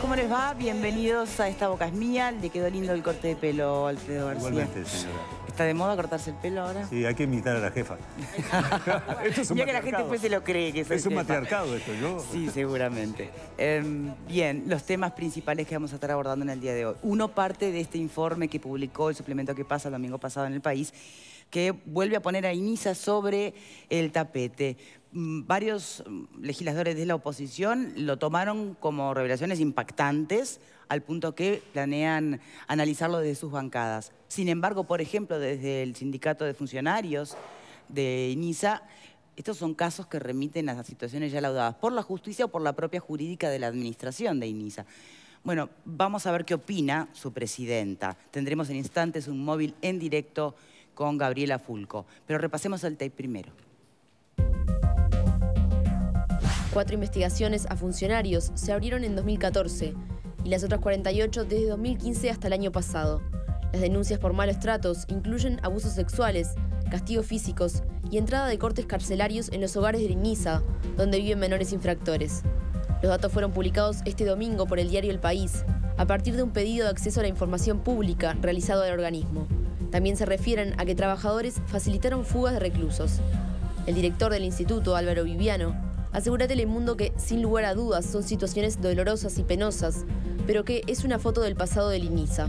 ¿Cómo les va? Bienvenidos a Esta Boca es Mía. Le quedó lindo el corte de pelo, Alfredo García. Igualmente, señora. ¿Está de moda cortarse el pelo ahora? Sí, hay que imitar a la jefa. esto que la gente después se lo cree que Es un matriarcado esto, ¿no? Sí, seguramente. Em, bien, los temas principales que vamos a estar abordando en el día de hoy. Uno parte de este informe que publicó el suplemento que pasa el domingo pasado en el país, que vuelve a poner a Inisa sobre el tapete. Mm, varios mm, legisladores de la oposición lo tomaron como revelaciones impactantes al punto que planean analizarlo desde sus bancadas. Sin embargo, por ejemplo, desde el sindicato de funcionarios de INISA, estos son casos que remiten a situaciones ya laudadas por la justicia o por la propia jurídica de la administración de INISA. Bueno, vamos a ver qué opina su presidenta. Tendremos en instantes un móvil en directo con Gabriela Fulco. Pero repasemos el tape primero. Cuatro investigaciones a funcionarios se abrieron en 2014 y las otras 48 desde 2015 hasta el año pasado. Las denuncias por malos tratos incluyen abusos sexuales, castigos físicos y entrada de cortes carcelarios en los hogares de INISA, donde viven menores infractores. Los datos fueron publicados este domingo por el diario El País, a partir de un pedido de acceso a la información pública realizado al organismo. También se refieren a que trabajadores facilitaron fugas de reclusos. El director del instituto, Álvaro Viviano, Asegura mundo que, sin lugar a dudas, son situaciones dolorosas y penosas, pero que es una foto del pasado de INISA.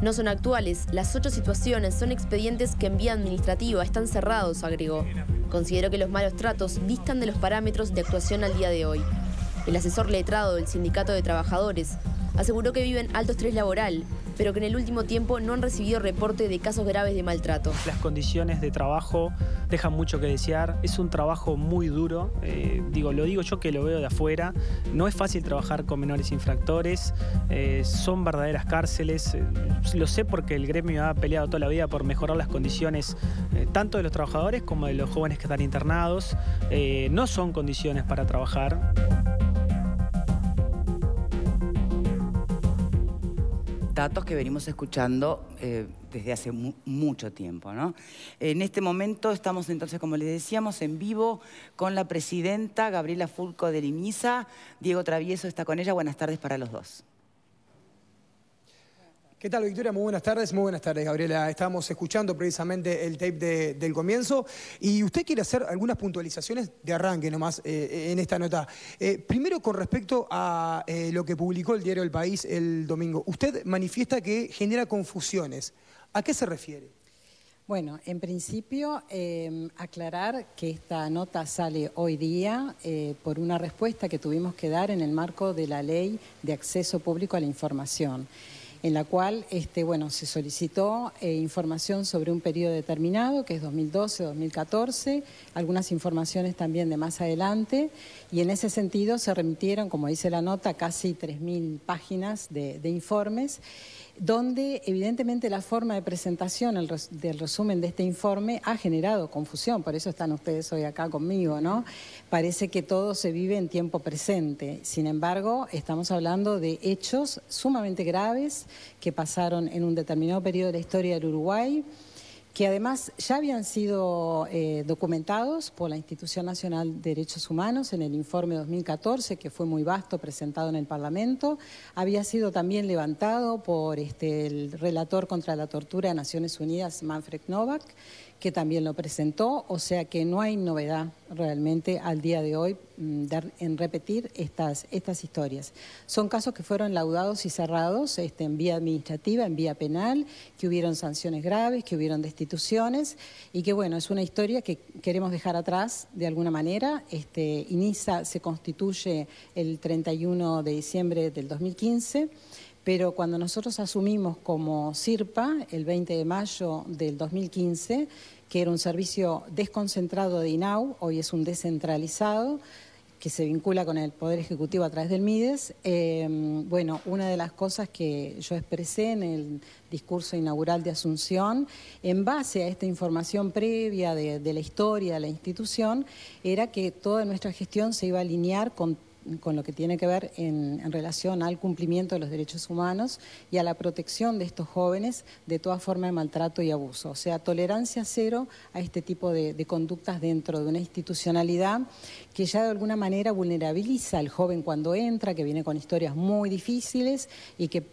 No son actuales, las ocho situaciones son expedientes que en vía administrativa están cerrados, agregó. Considero que los malos tratos distan de los parámetros de actuación al día de hoy. El asesor letrado del Sindicato de Trabajadores aseguró que viven alto estrés laboral, pero que en el último tiempo no han recibido reporte de casos graves de maltrato. Las condiciones de trabajo dejan mucho que desear, es un trabajo muy duro, eh, digo, lo digo yo que lo veo de afuera, no es fácil trabajar con menores infractores, eh, son verdaderas cárceles, eh, lo sé porque el gremio ha peleado toda la vida por mejorar las condiciones tanto de los trabajadores como de los jóvenes que están internados, no son condiciones para trabajar. datos que venimos escuchando eh, desde hace mucho tiempo. ¿no? En este momento estamos entonces, como les decíamos, en vivo con la presidenta Gabriela Fulco de Limisa. Diego Travieso está con ella. Buenas tardes para los dos. ¿Qué tal, Victoria? Muy buenas tardes. Muy buenas tardes, Gabriela. Estábamos escuchando precisamente el tape del comienzo y usted quiere hacer algunas puntualizaciones de arranque nomás eh, eh, en esta nota. Eh, primero, con respecto a lo que publicó el diario El País el domingo, usted manifiesta que genera confusiones. ¿A qué se refiere? Bueno, en principio, em, aclarar que esta nota sale hoy día por una respuesta que tuvimos que dar en el marco de la ley de acceso público a la información en la cual este, bueno, se solicitó eh, información sobre un periodo determinado, que es 2012-2014, algunas informaciones también de más adelante, y en ese sentido se remitieron, como dice la nota, casi 3.000 páginas de informes donde evidentemente la forma de presentación del resumen de este informe ha generado confusión, por eso están ustedes hoy acá conmigo, ¿no? Parece que todo se vive en tiempo presente, sin embargo, estamos hablando de hechos sumamente graves que pasaron en un determinado periodo de la historia del Uruguay que además ya habían sido eh, documentados por la Institución Nacional de Derechos Humanos en el informe 2014, que fue muy vasto, presentado en el Parlamento. Había sido también levantado por este, el relator contra la tortura de Naciones Unidas, Manfred Novak, que también lo presentó, o sea que no hay novedad realmente al día de hoy mm, en repetir estas, estas historias. Son casos que fueron laudados y cerrados este, en vía administrativa, en vía penal, que hubieron sanciones graves, que hubieron destituciones y que bueno, es una historia que queremos dejar atrás de alguna manera. Este, INISA se constituye el 31 de diciembre del 2015. Pero cuando nosotros asumimos como CIRPA el 20 de mayo del 2015, que era un servicio desconcentrado de INAU, hoy es un descentralizado, que se vincula con el Poder Ejecutivo a través del MIDES, em, bueno, una de las cosas que yo expresé en el discurso inaugural de Asunción, en base a esta información previa de la historia de la institución, era que toda nuestra gestión se iba a alinear con con lo que tiene que ver en, relación al cumplimiento de los derechos humanos y a la protección de estos jóvenes de toda forma de maltrato y abuso. O sea, tolerancia cero a este tipo de, de conductas dentro de una institucionalidad que ya de alguna manera vulnerabiliza al joven cuando entra, que viene con historias muy difíciles y que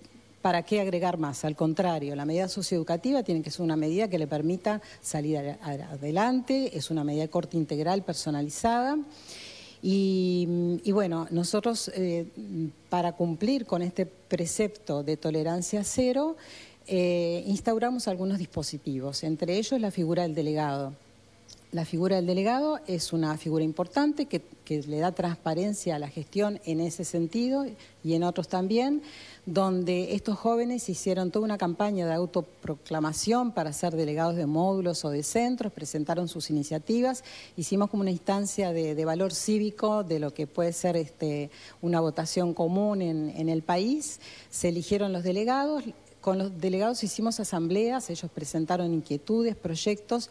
¿para qué agregar más? Al contrario, la medida socioeducativa tiene que ser una medida que le permita salir adelante, es una medida de corte integral personalizada y, bueno, nosotros eh, para cumplir con este precepto de tolerancia cero, eh, instauramos algunos dispositivos, entre ellos la figura del delegado la figura del delegado es una figura importante que, le da transparencia a la gestión en ese sentido y en otros también, donde estos jóvenes hicieron toda una campaña de autoproclamación para ser delegados de módulos o de centros, presentaron sus iniciativas, hicimos como una instancia de, valor cívico de lo que puede ser este, una votación común en el país, se eligieron los delegados, con los delegados hicimos asambleas, ellos presentaron inquietudes, proyectos,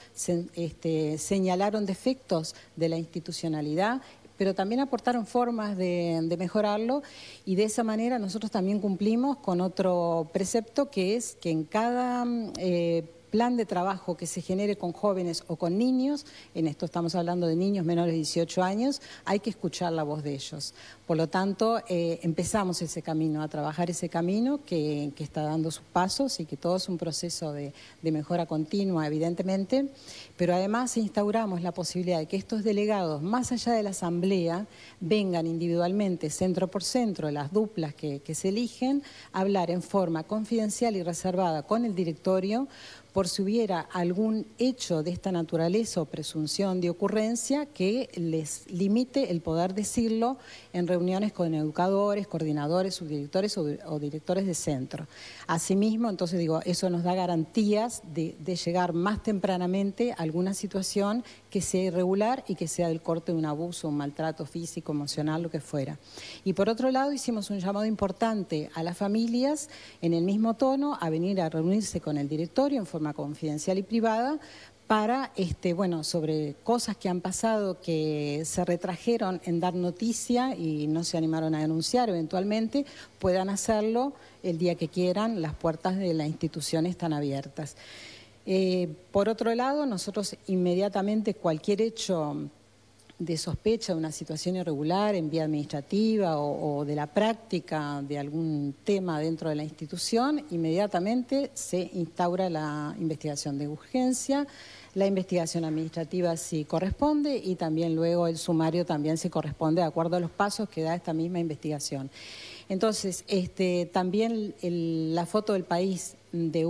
este, señalaron defectos de la institucionalidad pero también aportaron formas de, mejorarlo y de esa manera nosotros también cumplimos con otro precepto que es que en cada mm, eh, plan de trabajo que se genere con jóvenes o con niños, en esto estamos hablando de niños menores de 18 años, hay que escuchar la voz de ellos. Por lo tanto, eh, empezamos ese camino, a trabajar ese camino que, está dando sus pasos y que todo es un proceso de, mejora continua, evidentemente, pero además instauramos la posibilidad de que estos delegados, más allá de la asamblea, vengan individualmente, centro por centro, las duplas que, se eligen, hablar en forma confidencial y reservada con el directorio por si hubiera algún hecho de esta naturaleza o presunción de ocurrencia que les limite el poder decirlo en reuniones con educadores, coordinadores, subdirectores o, o directores de centro. Asimismo, entonces digo, eso nos da garantías de, de llegar más tempranamente a alguna situación que sea irregular y que sea del corte de un abuso, un maltrato físico, emocional, lo que fuera. Y por otro lado, hicimos un llamado importante a las familias, en el mismo tono, a venir a reunirse con el directorio en forma confidencial y privada para, este, bueno, sobre cosas que han pasado que se retrajeron en dar noticia y no se animaron a denunciar eventualmente, puedan hacerlo el día que quieran, las puertas de la institución están abiertas. Eh, por otro lado, nosotros inmediatamente cualquier hecho de sospecha de una situación irregular en vía administrativa o, de la práctica de algún tema dentro de la institución, inmediatamente se instaura la investigación de urgencia, la investigación administrativa si corresponde y también luego el sumario también se corresponde de acuerdo a los pasos que da esta misma investigación. Entonces, este, también la foto del país Em, de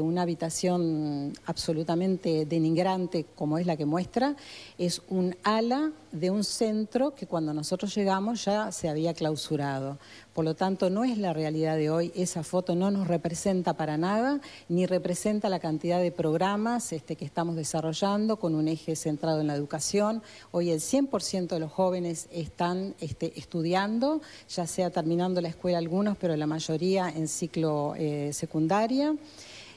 una, habitación absolutamente denigrante como es la que muestra, es un ala de un centro que cuando nosotros llegamos ya se había clausurado. Por lo tanto, no es la realidad de hoy. Esa foto no nos representa para nada, ni representa la cantidad de programas este, que estamos desarrollando con un eje centrado en la educación. Hoy el 100% de los jóvenes están este, estudiando, ya sea terminando la escuela algunos, pero la mayoría en ciclo... Eh, secundaria,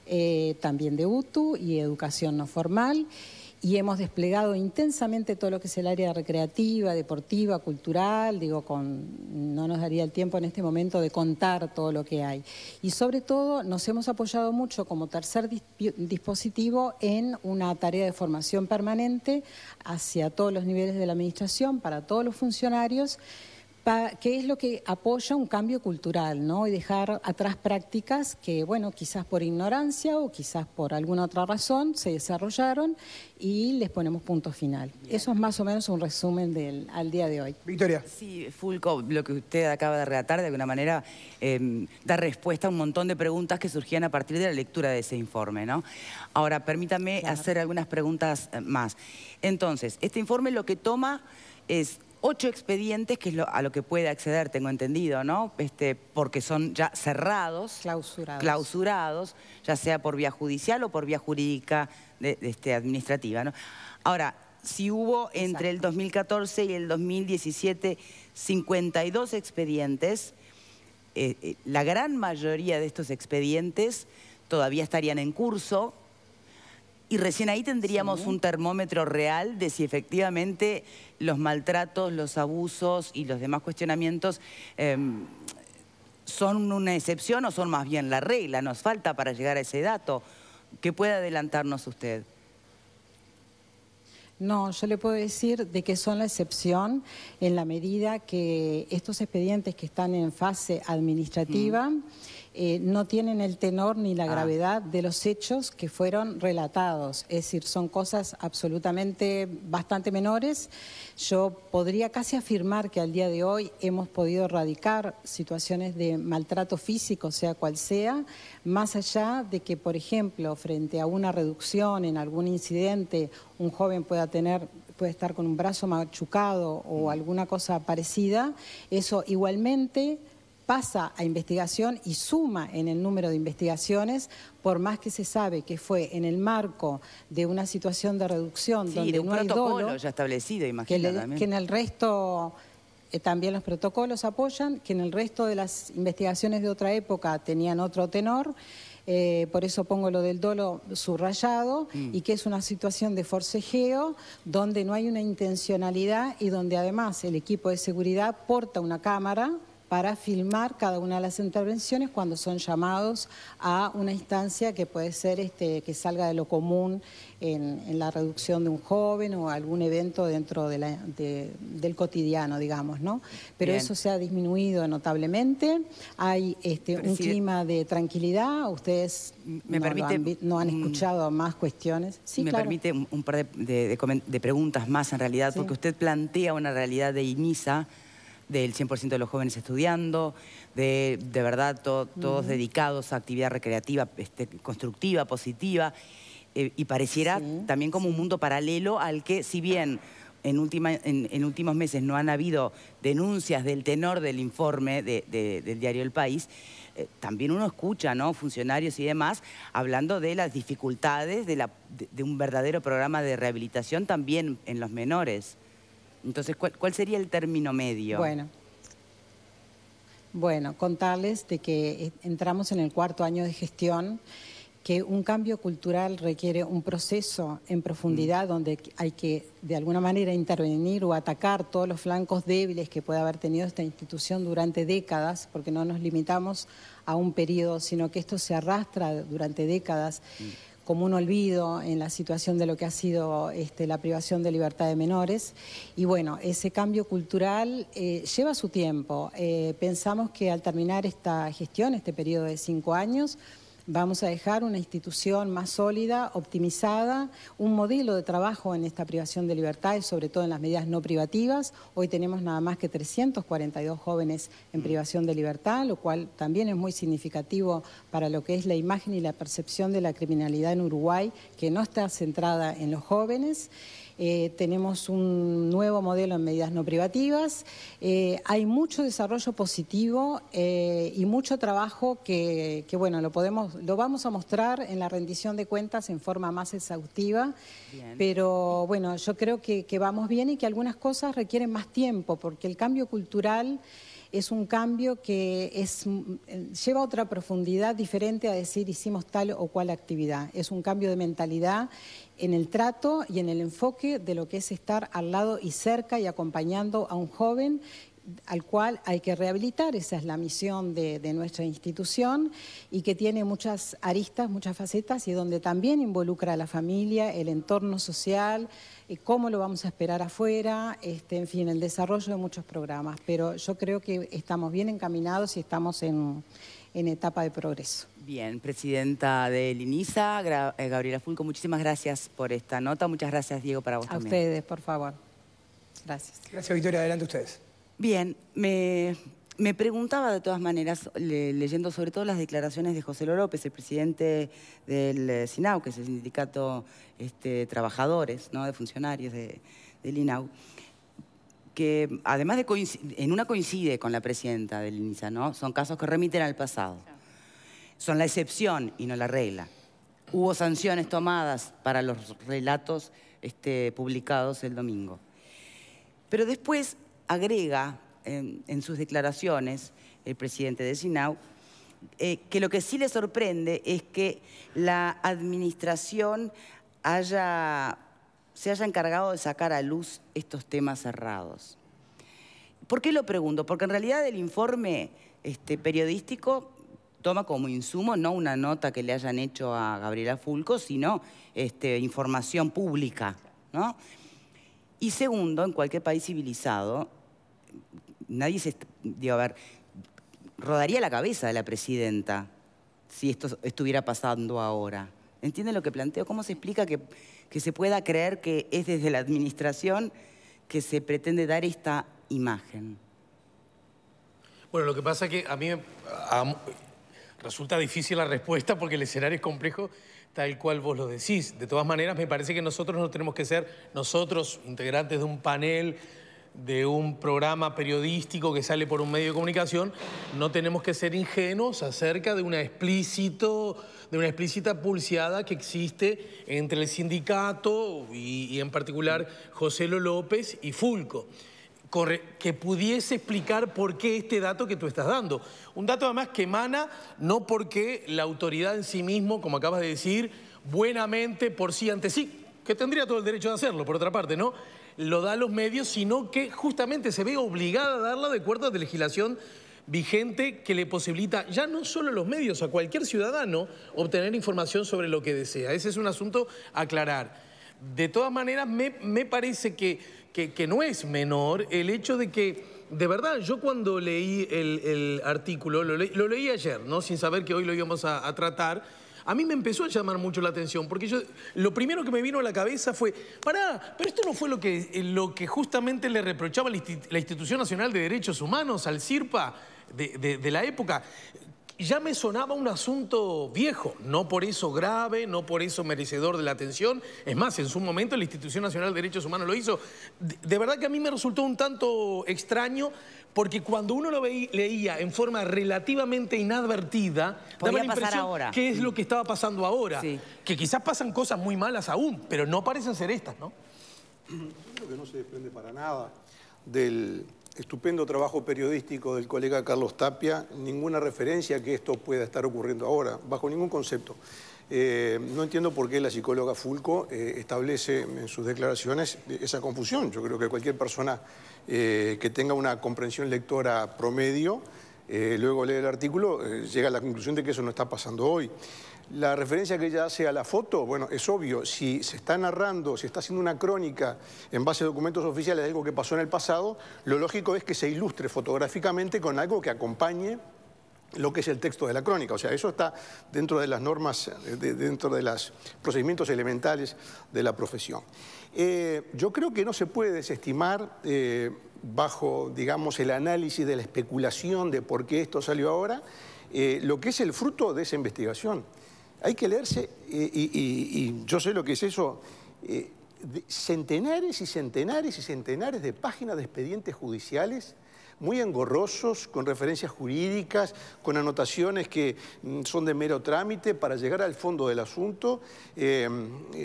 eh, también de UTU y educación no formal. Y hemos desplegado intensamente todo lo que es el área recreativa, deportiva, cultural, digo, no nos daría el tiempo en este momento de contar todo lo que hay. Y sobre todo nos hemos apoyado mucho como tercer dispositivo en una tarea de formación permanente hacia todos los niveles de la administración, para todos los funcionarios Qué es lo que apoya un cambio cultural, ¿no? Y dejar atrás prácticas que, bueno, quizás por ignorancia o quizás por alguna otra razón se desarrollaron y les ponemos punto final. Eso es más o menos un resumen del, al día de hoy. Victoria. Sí, Fulco, lo que usted acaba de relatar de alguna manera em, da respuesta a un montón de preguntas que surgían a partir de la lectura de ese informe, ¿no? Ahora, permítame hacer algunas preguntas eh, más. Entonces, este informe lo que toma es ocho expedientes, que es a lo que puede acceder, tengo entendido, ¿no? Este, porque son ya cerrados. Clausurados. ya sea por vía judicial o por vía jurídica de, este, administrativa, Ahora, si hubo entre el 2014 y el 2017 52 expedientes, eh, eh, la gran mayoría de estos expedientes todavía estarían en curso, y recién ahí tendríamos un termómetro real de si efectivamente los maltratos, los abusos y los demás cuestionamientos em, son una excepción o son más bien la regla. Nos falta para llegar a ese dato. ¿Qué puede adelantarnos usted? No, yo le puedo decir de que son la excepción en la medida que estos expedientes que están en fase administrativa... Mm. Eh, no tienen el tenor ni la ah. gravedad de los hechos que fueron relatados. Es decir, son cosas absolutamente bastante menores. Yo podría casi afirmar que al día de hoy hemos podido erradicar situaciones de maltrato físico, sea cual sea, más allá de que, por ejemplo, frente a una reducción en algún incidente, un joven pueda tener puede estar con un brazo machucado o mm. alguna cosa parecida, eso igualmente pasa a investigación y suma en el número de investigaciones, por más que se sabe que fue en el marco de una situación de reducción donde no hay dolo, ya establecido, imagínate que, en el resto eh, también los protocolos apoyan, que en el resto de las investigaciones de otra época tenían otro tenor. Eh, por eso pongo lo del dolo subrayado, mm. y que es una situación de forcejeo donde no hay una intencionalidad y donde además el equipo de seguridad porta una cámara, para filmar cada una de las intervenciones cuando son llamados a una instancia que puede ser este, que salga de lo común en, la reducción de un joven o algún evento dentro de del cotidiano, digamos, ¿no? Pero eso se ha disminuido notablemente, hay este, un clima de tranquilidad, ustedes ¿Me no, han, no han escuchado más cuestiones. me permite un, par de, preguntas más en realidad, porque usted plantea una realidad de INISA del 100% de los jóvenes estudiando, de, de verdad todos dedicados a actividad recreativa, este, constructiva, positiva, eh, y pareciera también como un mundo paralelo al que, si bien en, última, en, últimos meses no han habido denuncias del tenor del informe del diario El País, eh, también uno escucha, ¿no? Funcionarios y demás hablando de las dificultades de, la, de, un verdadero programa de rehabilitación también en los menores. Entonces, ¿cuál, sería el término medio? Bueno. Bueno, contarles de que eh, entramos en el cuarto año de gestión, que un cambio cultural requiere un proceso en profundidad mm. donde hay que, de alguna manera, intervenir o atacar todos los flancos débiles que puede haber tenido esta institución durante décadas, porque no nos limitamos a un periodo, sino que esto se arrastra durante décadas. Mm como un olvido en la situación de lo que ha sido este, la privación de libertad de menores. Y bueno, ese cambio cultural eh, lleva su tiempo. Eh, pensamos que al terminar esta gestión, este periodo de cinco años, Vamos a dejar una institución más sólida, optimizada, un modelo de trabajo en esta privación de libertad y sobre todo en las medidas no privativas. Hoy tenemos nada más que 342 jóvenes en mm. privación de libertad, lo cual también es muy significativo para lo que es la imagen y la percepción de la criminalidad en Uruguay, que no está centrada en los jóvenes. Eh, tenemos un nuevo modelo en medidas no privativas, eh, hay mucho desarrollo positivo eh, y mucho trabajo que, bueno, lo, podemos, lo vamos a mostrar en la rendición de cuentas en forma más exhaustiva, pero bueno, yo creo que vamos bien y que algunas cosas requieren más tiempo, porque el cambio cultural es un cambio que es, eh, lleva otra profundidad diferente a decir hicimos tal o cual actividad. Es un cambio de mentalidad en el trato y en el enfoque de lo que es estar al lado y cerca y acompañando a un joven al cual hay que rehabilitar, esa es la misión de, nuestra institución y que tiene muchas aristas, muchas facetas y donde también involucra a la familia, el entorno social, y eh, cómo lo vamos a esperar afuera, este, en fin, el desarrollo de muchos programas. Pero yo creo que estamos bien encaminados y estamos en, en etapa de progreso. Bien, presidenta de Linisa, eh, Gabriela Fulco, muchísimas gracias por esta nota. Muchas gracias, Diego, para vos a también. A ustedes, por favor. Gracias. Gracias, Victoria. Adelante ustedes. Bien, me, preguntaba de todas maneras, leyendo sobre todo las declaraciones de José López, el presidente del eh, SINAU, que es el sindicato este, de trabajadores, ¿no? de funcionarios del INAU, que además de en una coincide con la presidenta del INISA, ¿no? son casos que remiten al pasado. Son la excepción y no la regla. Hubo sanciones tomadas para los relatos este, publicados el domingo. Pero después agrega en, sus declaraciones el presidente de Sinau eh, que lo que sí le sorprende es que la administración haya, se haya encargado de sacar a luz estos temas cerrados. ¿Por qué lo pregunto? Porque en realidad el informe este, periodístico toma como insumo no una nota que le hayan hecho a Gabriela Fulco, sino este, información pública. Y segundo, en cualquier país civilizado, nadie se... Digo, a ver, rodaría la cabeza de la presidenta si esto estuviera pasando ahora. ¿Entienden lo que planteo? ¿Cómo se explica que, que se pueda creer que es desde la administración que se pretende dar esta imagen? Bueno, lo que pasa es que a mí resulta difícil la respuesta porque el escenario es complejo tal cual vos lo decís. De todas maneras, me parece que nosotros no tenemos que ser nosotros integrantes de un panel de un programa periodístico que sale por un medio de comunicación, no tenemos que ser ingenuos acerca de una, explícito, de una explícita pulseada que existe entre el sindicato y, en particular José López y Fulco. que pudiese explicar por qué este dato que tú estás dando. Un dato además que emana no porque la autoridad en sí mismo, como acabas de decir, buenamente por sí ante sí, que tendría todo el derecho de hacerlo, por otra parte, ¿no? lo da a los medios, sino que justamente se ve obligada a darla de acuerdo a la legislación vigente que le posibilita ya no solo a los medios, a cualquier ciudadano obtener información sobre lo que desea. Ese es un asunto a aclarar. De todas maneras, me, parece que, que, no es menor el hecho de que, de verdad, yo cuando leí el, artículo, lo, leí ayer, ¿no? sin saber que hoy lo íbamos a tratar, a mí me empezó a llamar mucho la atención, porque yo lo primero que me vino a la cabeza fue, pará, pero esto no fue lo que, lo que justamente le reprochaba la, Institución Nacional de Derechos Humanos, al CIRPA, de, de la época ya me sonaba un asunto viejo, no por eso grave, no por eso merecedor de la atención. Es más, en su momento la Institución Nacional de Derechos Humanos lo hizo. De, verdad que a mí me resultó un tanto extraño porque cuando uno lo leía en forma relativamente inadvertida, daba la impresión ahora. ¿Qué es lo que estaba pasando ahora. Que quizás pasan cosas muy malas aún, pero no parecen ser estas, ¿no? creo que no se desprende para nada del estupendo trabajo periodístico del colega Carlos Tapia, ninguna referencia a que esto pueda estar ocurriendo ahora, bajo ningún concepto. Eh, no entiendo por qué la psicóloga Fulco eh, establece en sus declaraciones esa confusión. Yo creo que cualquier persona eh, que tenga una comprensión lectora promedio, luego lee el artículo, llega a la conclusión de que eso no está pasando hoy. La referencia que ella hace a la foto, bueno, es obvio, si se está narrando, si está haciendo una crónica en base a documentos oficiales de algo que pasó en el pasado, lo lógico es que se ilustre fotográficamente con algo que acompañe lo que es el texto de la crónica. O sea, eso está dentro de las normas, dentro de los procedimientos elementales de la profesión. Eh, yo creo que no se puede desestimar eh, bajo, digamos, el análisis de la especulación de por qué esto salió ahora, eh, lo que es el fruto de esa investigación. Hay que leerse, eh, y, yo sé lo que es eso, eh, centenares y centenares y centenares de páginas de expedientes judiciales muy engorrosos, con referencias jurídicas, con anotaciones que mm, son de mero trámite para llegar al fondo del asunto. Eh,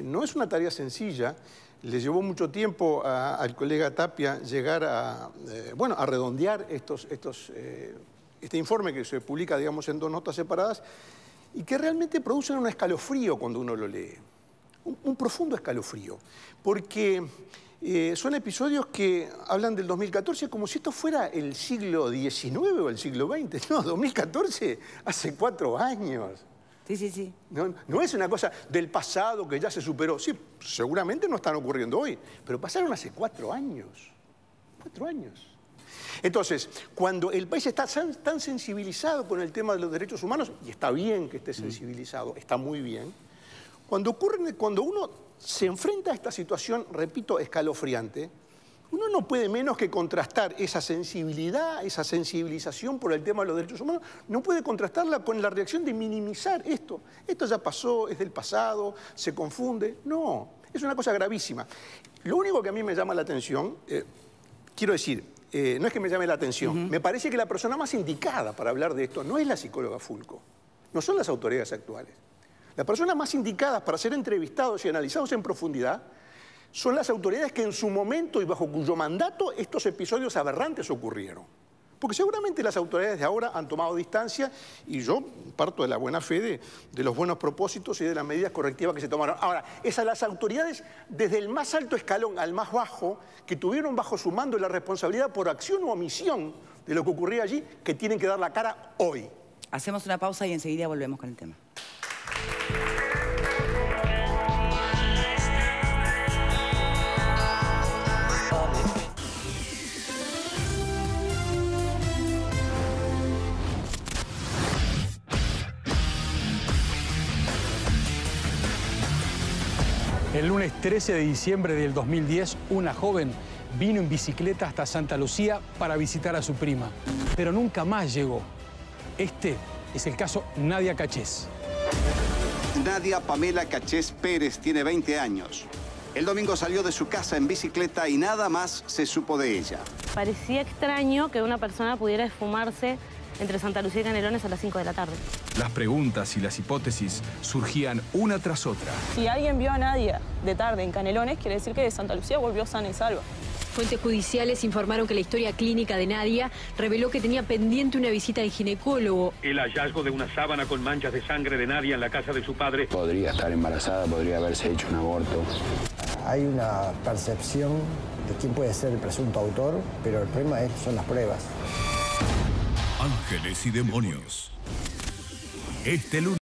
no es una tarea sencilla. Le llevó mucho tiempo al colega Tapia llegar a, bueno, a redondear estos, estos, este informe que se publica, digamos, en dos notas separadas y que realmente producen un escalofrío cuando uno lo lee, un, profundo escalofrío, porque eh, son episodios que hablan del 2014 como si esto fuera el siglo XIX o el siglo XX, no, 2014, hace cuatro años. Sí, sí, sí. no es una cosa del pasado que ya se superó, sí, seguramente no están ocurriendo hoy, pero pasaron hace cuatro años, cuatro años. Entonces, cuando el país está tan sensibilizado con el tema de los derechos humanos, y está bien que esté sensibilizado, está muy bien, cuando, ocurre, cuando uno se enfrenta a esta situación, repito, escalofriante, uno no puede menos que contrastar esa sensibilidad, esa sensibilización por el tema de los derechos humanos, no puede contrastarla con la reacción de minimizar esto. Esto ya pasó, es del pasado, se confunde. No, es una cosa gravísima. Lo único que a mí me llama la atención, eh, quiero decir, eh, no es que me llame la atención, me parece que la persona más indicada para hablar de esto no es la psicóloga Fulco, no son las autoridades actuales. Las personas más indicadas para ser entrevistados y analizados en profundidad son las autoridades que en su momento y bajo cuyo mandato estos episodios aberrantes ocurrieron. Porque seguramente las autoridades de ahora han tomado distancia y yo parto de la buena fe de, los buenos propósitos y de las medidas correctivas que se tomaron. Ahora, es a las autoridades desde el más alto escalón al más bajo que tuvieron bajo su mando la responsabilidad por acción o omisión de lo que ocurría allí que tienen que dar la cara hoy. Hacemos una pausa y enseguida volvemos con el tema. El lunes 13 de diciembre del 2010, una joven vino en bicicleta hasta Santa Lucía para visitar a su prima, pero nunca más llegó. Este es el caso Nadia Cachés. Nadia Pamela Cachés Pérez tiene 20 años. El domingo salió de su casa en bicicleta y nada más se supo de ella. Parecía extraño que una persona pudiera esfumarse entre Santa Lucía y Canelones a las 5 de la tarde. Las preguntas y las hipótesis surgían una tras otra. Si alguien vio a Nadia de tarde en Canelones, quiere decir que de Santa Lucía volvió sana y salva. Fuentes judiciales informaron que la historia clínica de Nadia reveló que tenía pendiente una visita al ginecólogo. El hallazgo de una sábana con manchas de sangre de Nadia en la casa de su padre. Podría estar embarazada, podría haberse hecho un aborto. Hay una percepción de quién puede ser el presunto autor, pero el problema es, son las pruebas. Ángeles y demonios. Este lunes.